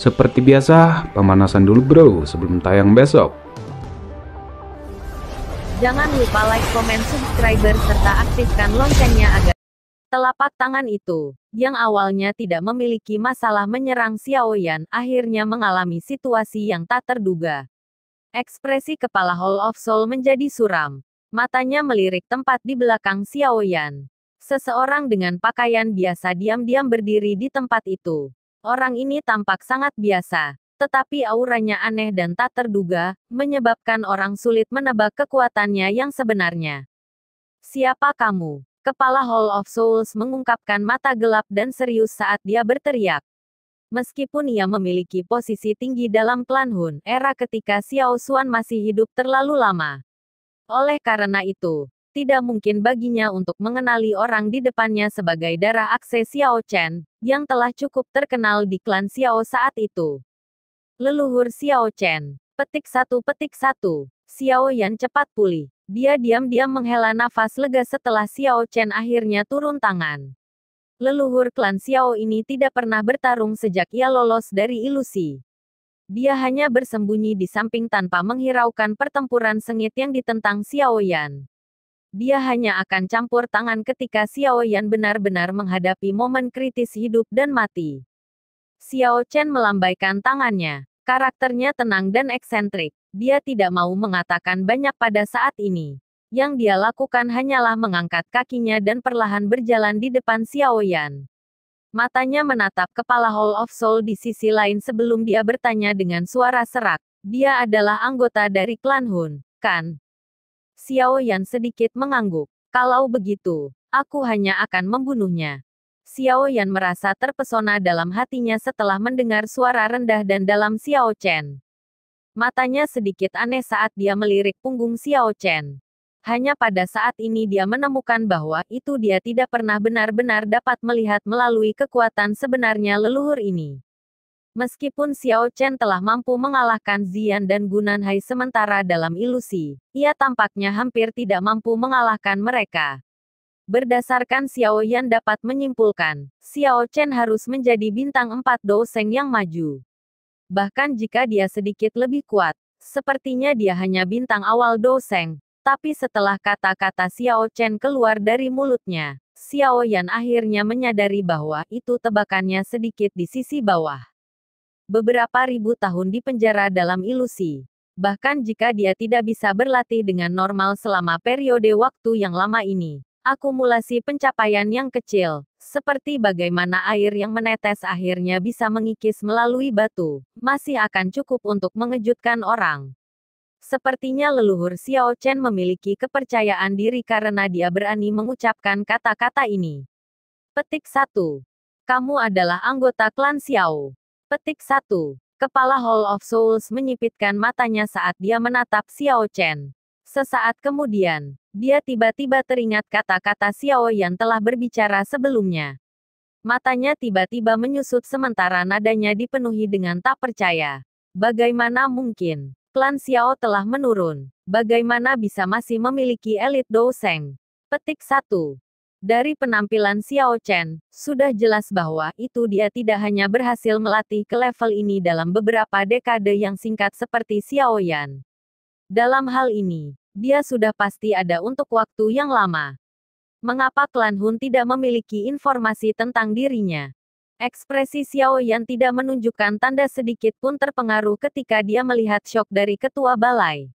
Seperti biasa, pemanasan dulu bro sebelum tayang besok. Jangan lupa like, komen, subscribe, serta aktifkan loncengnya agar telapak tangan itu, yang awalnya tidak memiliki masalah menyerang Xiao Yan akhirnya mengalami situasi yang tak terduga. Ekspresi kepala Hall of Soul menjadi suram. Matanya melirik tempat di belakang Xiao Yan. Seseorang dengan pakaian biasa diam-diam berdiri di tempat itu. Orang ini tampak sangat biasa, tetapi auranya aneh dan tak terduga, menyebabkan orang sulit menebak kekuatannya yang sebenarnya. Siapa kamu? Kepala Hall of Souls mengungkapkan mata gelap dan serius saat dia berteriak. Meskipun ia memiliki posisi tinggi dalam klan Hun, era ketika Xiao Xuan masih hidup terlalu lama. Oleh karena itu, tidak mungkin baginya untuk mengenali orang di depannya sebagai darah akse Xiao Chen, yang telah cukup terkenal di klan Xiao saat itu. Leluhur Xiao Chen, petik satu petik satu, Xiao Yan cepat pulih. Dia diam-diam menghela nafas lega setelah Xiao Chen akhirnya turun tangan. Leluhur klan Xiao ini tidak pernah bertarung sejak ia lolos dari ilusi dia hanya bersembunyi di samping tanpa menghiraukan pertempuran sengit yang ditentang Xiao Yan dia hanya akan campur tangan ketika Xiao Yan benar-benar menghadapi momen kritis hidup dan mati. Xiao Chen melambaikan tangannya. Karakternya tenang dan eksentrik. Dia tidak mau mengatakan banyak pada saat ini. Yang dia lakukan hanyalah mengangkat kakinya dan perlahan berjalan di depan Xiao Yan. Matanya menatap kepala Hall of Soul di sisi lain sebelum dia bertanya dengan suara serak. Dia adalah anggota dari klan Hun, kan? Xiao Yan sedikit mengangguk. Kalau begitu, aku hanya akan membunuhnya. Xiao Yan merasa terpesona dalam hatinya setelah mendengar suara rendah dan dalam Xiao Chen. Matanya sedikit aneh saat dia melirik punggung Xiao Chen. Hanya pada saat ini dia menemukan bahwa itu dia tidak pernah benar-benar dapat melihat melalui kekuatan sebenarnya leluhur ini. Meskipun Xiao Chen telah mampu mengalahkan Zian dan Gunan Hai sementara dalam ilusi, ia tampaknya hampir tidak mampu mengalahkan mereka. Berdasarkan Xiao Yan dapat menyimpulkan, Xiao Chen harus menjadi bintang 4 Douseng yang maju. Bahkan jika dia sedikit lebih kuat, sepertinya dia hanya bintang awal Douseng, tapi setelah kata-kata Xiao Chen keluar dari mulutnya, Xiao Yan akhirnya menyadari bahwa itu tebakannya sedikit di sisi bawah beberapa ribu tahun di penjara dalam ilusi. Bahkan jika dia tidak bisa berlatih dengan normal selama periode waktu yang lama ini, akumulasi pencapaian yang kecil, seperti bagaimana air yang menetes akhirnya bisa mengikis melalui batu, masih akan cukup untuk mengejutkan orang. Sepertinya leluhur Xiao Chen memiliki kepercayaan diri karena dia berani mengucapkan kata-kata ini. Petik 1. Kamu adalah anggota klan Xiao. Petik 1. Kepala Hall of Souls menyipitkan matanya saat dia menatap Xiao Chen. Sesaat kemudian, dia tiba-tiba teringat kata-kata Xiao yang telah berbicara sebelumnya. Matanya tiba-tiba menyusut sementara nadanya dipenuhi dengan tak percaya. Bagaimana mungkin? Klan Xiao telah menurun. Bagaimana bisa masih memiliki elit Dou Petik 1. Dari penampilan Xiao Chen, sudah jelas bahwa itu dia tidak hanya berhasil melatih ke level ini dalam beberapa dekade yang singkat seperti Xiao Yan. Dalam hal ini, dia sudah pasti ada untuk waktu yang lama. Mengapa klan Hun tidak memiliki informasi tentang dirinya? Ekspresi Xiao Yan tidak menunjukkan tanda sedikit pun terpengaruh ketika dia melihat shock dari ketua balai.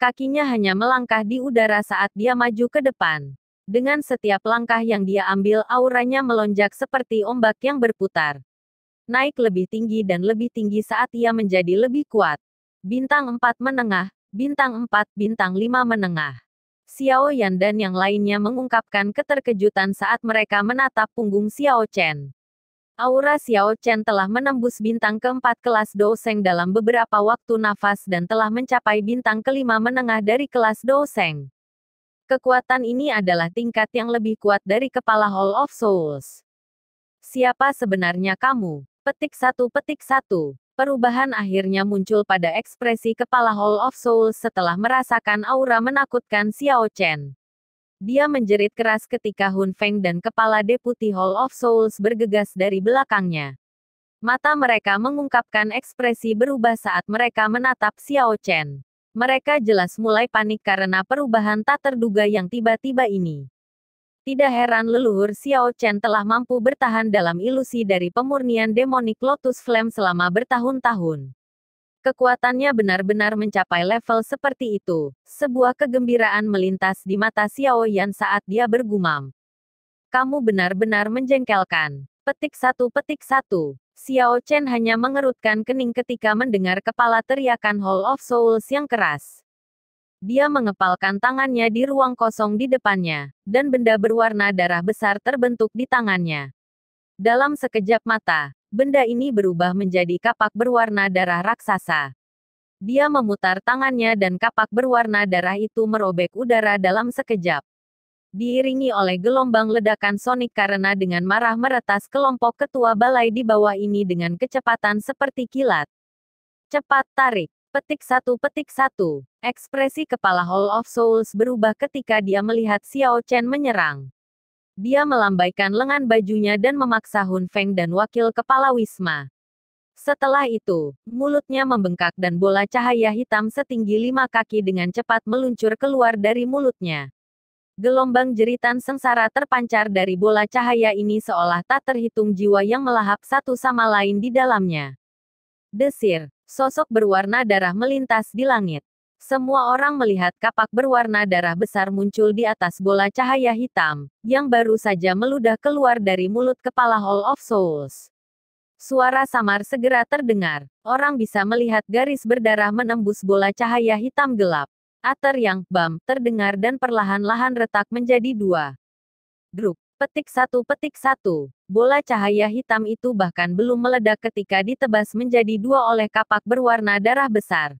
Kakinya hanya melangkah di udara saat dia maju ke depan. Dengan setiap langkah yang dia ambil, auranya melonjak seperti ombak yang berputar. Naik lebih tinggi dan lebih tinggi saat ia menjadi lebih kuat. Bintang 4 menengah, bintang 4, bintang 5 menengah. Xiao Yan dan yang lainnya mengungkapkan keterkejutan saat mereka menatap punggung Xiao Chen. Aura Xiao Chen telah menembus bintang keempat kelas Douseng dalam beberapa waktu nafas dan telah mencapai bintang kelima menengah dari kelas Douseng. Kekuatan ini adalah tingkat yang lebih kuat dari kepala Hall of Souls. Siapa sebenarnya kamu? Petik satu petik satu. Perubahan akhirnya muncul pada ekspresi kepala Hall of Souls setelah merasakan aura menakutkan Xiao Chen. Dia menjerit keras ketika Hun Feng dan kepala deputi Hall of Souls bergegas dari belakangnya. Mata mereka mengungkapkan ekspresi berubah saat mereka menatap Xiao Chen mereka jelas mulai panik karena perubahan tak terduga yang tiba-tiba ini. Tidak heran leluhur Xiao Chen telah mampu bertahan dalam ilusi dari pemurnian demonik Lotus Flame selama bertahun-tahun. Kekuatannya benar-benar mencapai level seperti itu. Sebuah kegembiraan melintas di mata Xiao Yan saat dia bergumam. Kamu benar-benar menjengkelkan. Petik satu petik satu. Xiao Chen hanya mengerutkan kening ketika mendengar kepala teriakan Hall of Souls yang keras. Dia mengepalkan tangannya di ruang kosong di depannya, dan benda berwarna darah besar terbentuk di tangannya. Dalam sekejap mata, benda ini berubah menjadi kapak berwarna darah raksasa. Dia memutar tangannya dan kapak berwarna darah itu merobek udara dalam sekejap diiringi oleh gelombang ledakan sonik karena dengan marah meretas kelompok ketua balai di bawah ini dengan kecepatan seperti kilat. Cepat tarik, petik satu petik satu. Ekspresi kepala Hall of Souls berubah ketika dia melihat Xiao Chen menyerang. Dia melambaikan lengan bajunya dan memaksa Hun Feng dan wakil kepala Wisma. Setelah itu, mulutnya membengkak dan bola cahaya hitam setinggi lima kaki dengan cepat meluncur keluar dari mulutnya. Gelombang jeritan sengsara terpancar dari bola cahaya ini seolah tak terhitung jiwa yang melahap satu sama lain di dalamnya. Desir, sosok berwarna darah melintas di langit. Semua orang melihat kapak berwarna darah besar muncul di atas bola cahaya hitam, yang baru saja meludah keluar dari mulut kepala Hall of Souls. Suara samar segera terdengar. Orang bisa melihat garis berdarah menembus bola cahaya hitam gelap. Ater yang bam terdengar dan perlahan-lahan retak menjadi dua. Druk, petik satu petik satu. Bola cahaya hitam itu bahkan belum meledak ketika ditebas menjadi dua oleh kapak berwarna darah besar.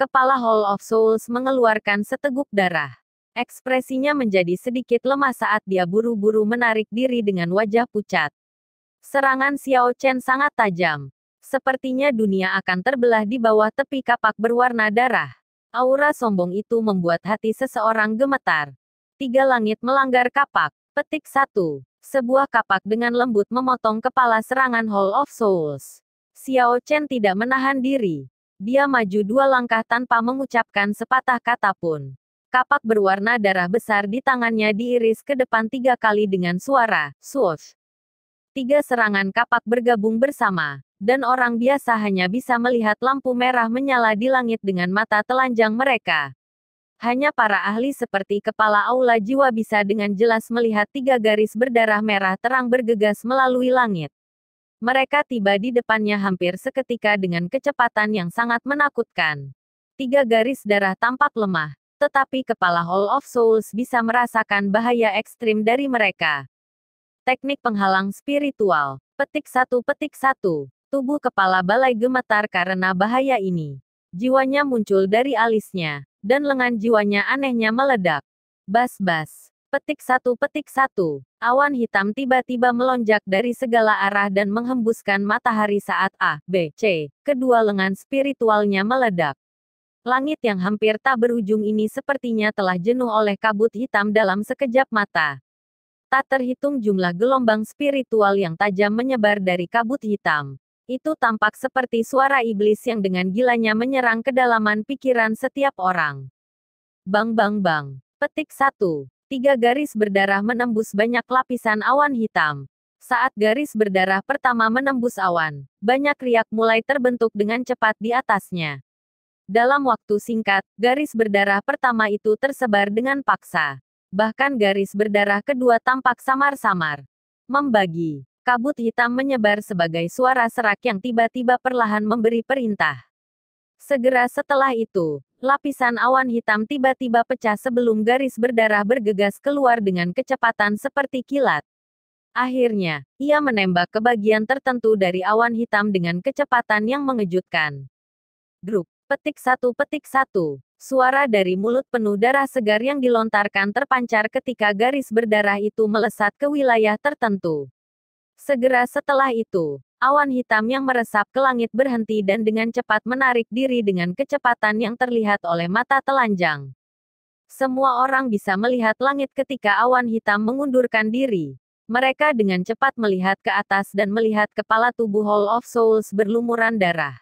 Kepala Hall of Souls mengeluarkan seteguk darah. Ekspresinya menjadi sedikit lemah saat dia buru-buru menarik diri dengan wajah pucat. Serangan Xiao Chen sangat tajam. Sepertinya dunia akan terbelah di bawah tepi kapak berwarna darah. Aura sombong itu membuat hati seseorang gemetar. Tiga langit melanggar kapak. Petik satu. Sebuah kapak dengan lembut memotong kepala serangan Hall of Souls. Xiao Chen tidak menahan diri. Dia maju dua langkah tanpa mengucapkan sepatah kata pun. Kapak berwarna darah besar di tangannya diiris ke depan tiga kali dengan suara, swoosh. Tiga serangan kapak bergabung bersama dan orang biasa hanya bisa melihat lampu merah menyala di langit dengan mata telanjang mereka. Hanya para ahli seperti kepala aula jiwa bisa dengan jelas melihat tiga garis berdarah merah terang bergegas melalui langit. Mereka tiba di depannya hampir seketika dengan kecepatan yang sangat menakutkan. Tiga garis darah tampak lemah, tetapi kepala Hall of Souls bisa merasakan bahaya ekstrim dari mereka. Teknik penghalang spiritual, petik satu petik satu. Tubuh kepala balai gemetar karena bahaya ini. Jiwanya muncul dari alisnya, dan lengan jiwanya anehnya meledak. Bas-bas. Petik satu petik satu. Awan hitam tiba-tiba melonjak dari segala arah dan menghembuskan matahari saat A, B, C. Kedua lengan spiritualnya meledak. Langit yang hampir tak berujung ini sepertinya telah jenuh oleh kabut hitam dalam sekejap mata. Tak terhitung jumlah gelombang spiritual yang tajam menyebar dari kabut hitam. Itu tampak seperti suara iblis yang dengan gilanya menyerang kedalaman pikiran setiap orang. Bang bang bang. Petik satu. Tiga garis berdarah menembus banyak lapisan awan hitam. Saat garis berdarah pertama menembus awan, banyak riak mulai terbentuk dengan cepat di atasnya. Dalam waktu singkat, garis berdarah pertama itu tersebar dengan paksa. Bahkan garis berdarah kedua tampak samar-samar. Membagi kabut hitam menyebar sebagai suara serak yang tiba-tiba perlahan memberi perintah. Segera setelah itu, lapisan awan hitam tiba-tiba pecah sebelum garis berdarah bergegas keluar dengan kecepatan seperti kilat. Akhirnya, ia menembak ke bagian tertentu dari awan hitam dengan kecepatan yang mengejutkan. Grup, petik satu petik satu. Suara dari mulut penuh darah segar yang dilontarkan terpancar ketika garis berdarah itu melesat ke wilayah tertentu. Segera setelah itu, awan hitam yang meresap ke langit berhenti dan dengan cepat menarik diri dengan kecepatan yang terlihat oleh mata telanjang. Semua orang bisa melihat langit ketika awan hitam mengundurkan diri. Mereka dengan cepat melihat ke atas dan melihat kepala tubuh Hall of Souls berlumuran darah.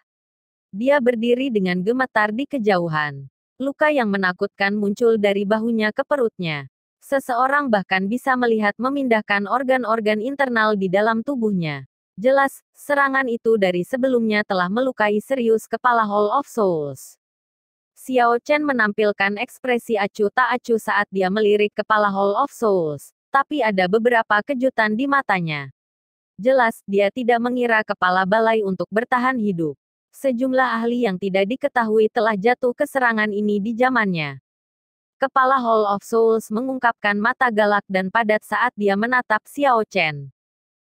Dia berdiri dengan gemetar di kejauhan. Luka yang menakutkan muncul dari bahunya ke perutnya. Seseorang bahkan bisa melihat memindahkan organ-organ internal di dalam tubuhnya. Jelas, serangan itu dari sebelumnya telah melukai serius kepala Hall of Souls. Xiao Chen menampilkan ekspresi acuh tak acuh saat dia melirik kepala Hall of Souls, tapi ada beberapa kejutan di matanya. Jelas, dia tidak mengira kepala balai untuk bertahan hidup. Sejumlah ahli yang tidak diketahui telah jatuh ke serangan ini di zamannya. Kepala Hall of Souls mengungkapkan mata galak dan padat saat dia menatap Xiao Chen.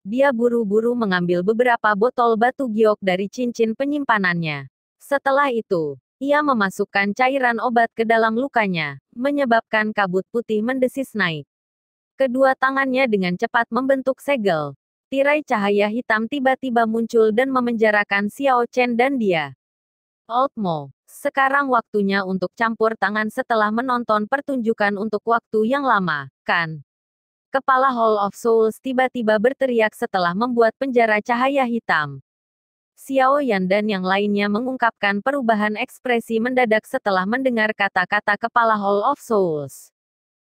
Dia buru-buru mengambil beberapa botol batu giok dari cincin penyimpanannya. Setelah itu, ia memasukkan cairan obat ke dalam lukanya, menyebabkan kabut putih mendesis naik. Kedua tangannya dengan cepat membentuk segel. Tirai cahaya hitam tiba-tiba muncul dan memenjarakan Xiao Chen dan dia. Altmo, sekarang waktunya untuk campur tangan setelah menonton pertunjukan untuk waktu yang lama, kan? Kepala Hall of Souls tiba-tiba berteriak setelah membuat penjara cahaya hitam. Xiao Yan dan yang lainnya mengungkapkan perubahan ekspresi mendadak setelah mendengar kata-kata kepala Hall of Souls.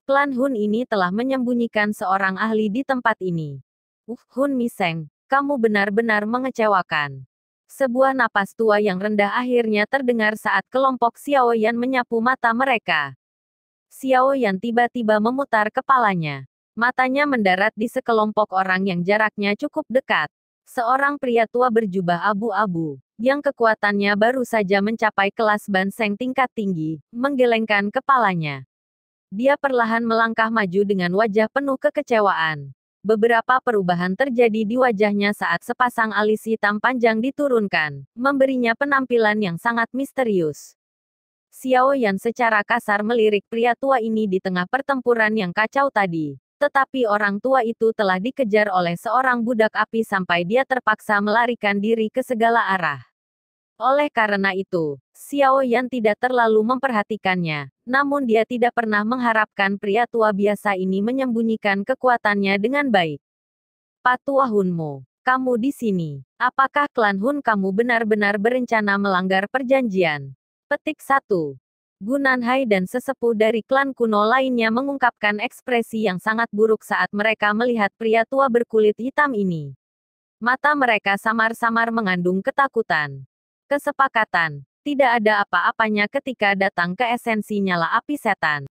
Klan Hun ini telah menyembunyikan seorang ahli di tempat ini. Uh, Hun Miseng, kamu benar-benar mengecewakan. Sebuah napas tua yang rendah akhirnya terdengar saat kelompok Xiao Yan menyapu mata mereka. Xiao Yan tiba-tiba memutar kepalanya. Matanya mendarat di sekelompok orang yang jaraknya cukup dekat. Seorang pria tua berjubah abu-abu, yang kekuatannya baru saja mencapai kelas banseng tingkat tinggi, menggelengkan kepalanya. Dia perlahan melangkah maju dengan wajah penuh kekecewaan beberapa perubahan terjadi di wajahnya saat sepasang alis hitam panjang diturunkan, memberinya penampilan yang sangat misterius. Xiao Yan secara kasar melirik pria tua ini di tengah pertempuran yang kacau tadi. Tetapi orang tua itu telah dikejar oleh seorang budak api sampai dia terpaksa melarikan diri ke segala arah. Oleh karena itu, Xiao Yan tidak terlalu memperhatikannya, namun dia tidak pernah mengharapkan pria tua biasa ini menyembunyikan kekuatannya dengan baik. Patuah Hunmu, kamu di sini. Apakah klan Hun kamu benar-benar berencana melanggar perjanjian? Petik 1. Gunan Hai dan sesepuh dari klan kuno lainnya mengungkapkan ekspresi yang sangat buruk saat mereka melihat pria tua berkulit hitam ini. Mata mereka samar-samar mengandung ketakutan. Kesepakatan. Tidak ada apa-apanya ketika datang ke esensi nyala api setan.